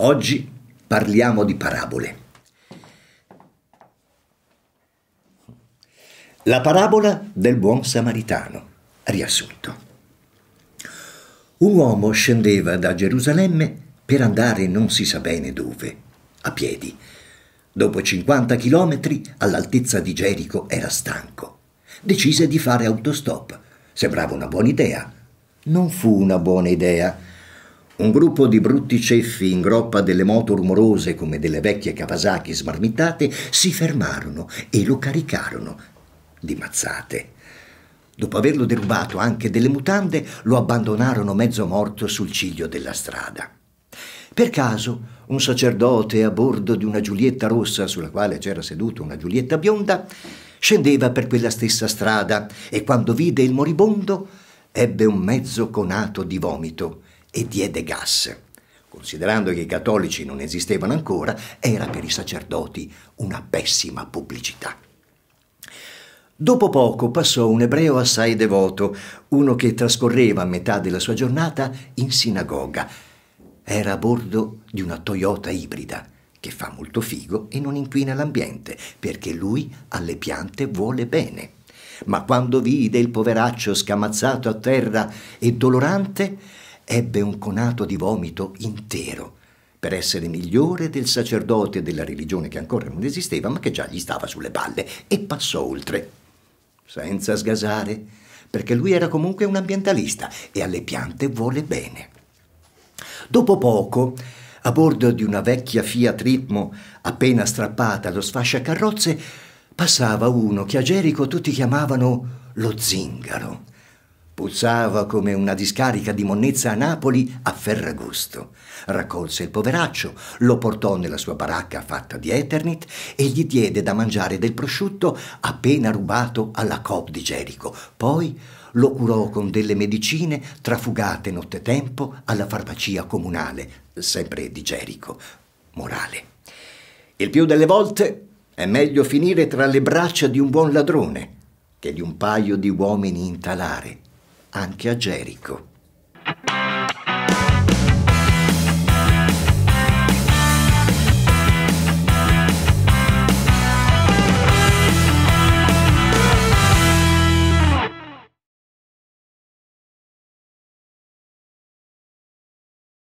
Oggi parliamo di parabole. La parabola del buon samaritano, riassunto. Un uomo scendeva da Gerusalemme per andare non si sa bene dove, a piedi. Dopo 50 chilometri all'altezza di Gerico era stanco. Decise di fare autostop. Sembrava una buona idea. Non fu una buona idea un gruppo di brutti ceffi in groppa delle moto rumorose come delle vecchie Kawasaki smarmitate si fermarono e lo caricarono di mazzate. Dopo averlo derubato anche delle mutande, lo abbandonarono mezzo morto sul ciglio della strada. Per caso, un sacerdote a bordo di una giulietta rossa sulla quale c'era seduta una giulietta bionda, scendeva per quella stessa strada e quando vide il moribondo ebbe un mezzo conato di vomito e diede gas. Considerando che i cattolici non esistevano ancora, era per i sacerdoti una pessima pubblicità. Dopo poco passò un ebreo assai devoto, uno che trascorreva metà della sua giornata in sinagoga. Era a bordo di una Toyota ibrida, che fa molto figo e non inquina l'ambiente, perché lui alle piante vuole bene. Ma quando vide il poveraccio scamazzato a terra e dolorante, ebbe un conato di vomito intero per essere migliore del sacerdote della religione che ancora non esisteva, ma che già gli stava sulle palle, e passò oltre, senza sgasare, perché lui era comunque un ambientalista e alle piante vuole bene. Dopo poco, a bordo di una vecchia Fiat Ritmo appena strappata allo sfasciacarrozze, passava uno che a Gerico tutti chiamavano lo zingaro Puzzava come una discarica di monnezza a Napoli a Ferragosto. Raccolse il poveraccio, lo portò nella sua baracca fatta di Eternit e gli diede da mangiare del prosciutto appena rubato alla Coop di Gerico. Poi lo curò con delle medicine trafugate nottetempo alla farmacia comunale, sempre di Gerico. Morale. Il più delle volte è meglio finire tra le braccia di un buon ladrone che di un paio di uomini in talare anche a Gerico.